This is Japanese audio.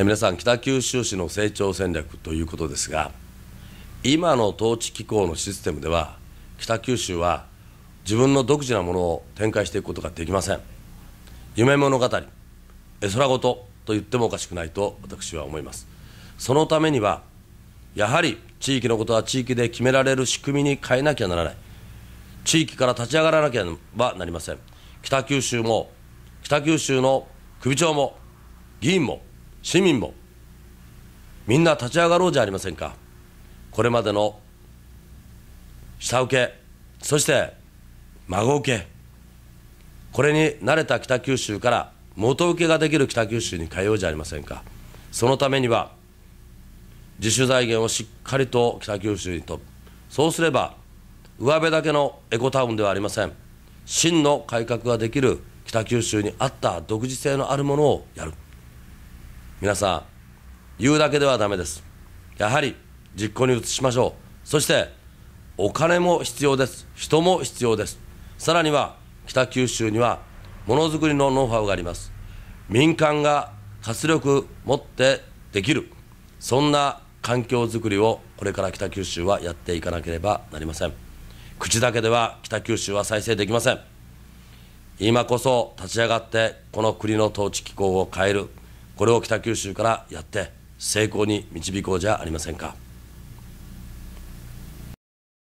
え皆さん北九州市の成長戦略ということですが今の統治機構のシステムでは北九州は自分の独自なものを展開していくことができません夢物語絵空事と言ってもおかしくないと私は思いますそのためにはやはり地域のことは地域で決められる仕組みに変えなきゃならない地域から立ち上がらなければなりません北九州も北九州の首長も議員も市民もみんな立ち上がろうじゃありませんかこれまでの下請けそして孫請けこれに慣れた北九州から元請けができる北九州に変えようじゃありませんかそのためには自主財源をしっかりと北九州にとそうすれば上辺だけのエコタウンではありません真の改革ができる北九州にあった独自性のあるものをやる。皆さん、言うだけではだめです。やはり実行に移しましょう。そして、お金も必要です。人も必要です。さらには、北九州にはものづくりのノウハウがあります。民間が活力持ってできる。そんな環境づくりをこれから北九州はやっていかなければなりません。口だけでは北九州は再生できません。今こそ立ち上がってこの国の統治機構を変えるこれを北九州からやって成功に導こうじゃありませんか。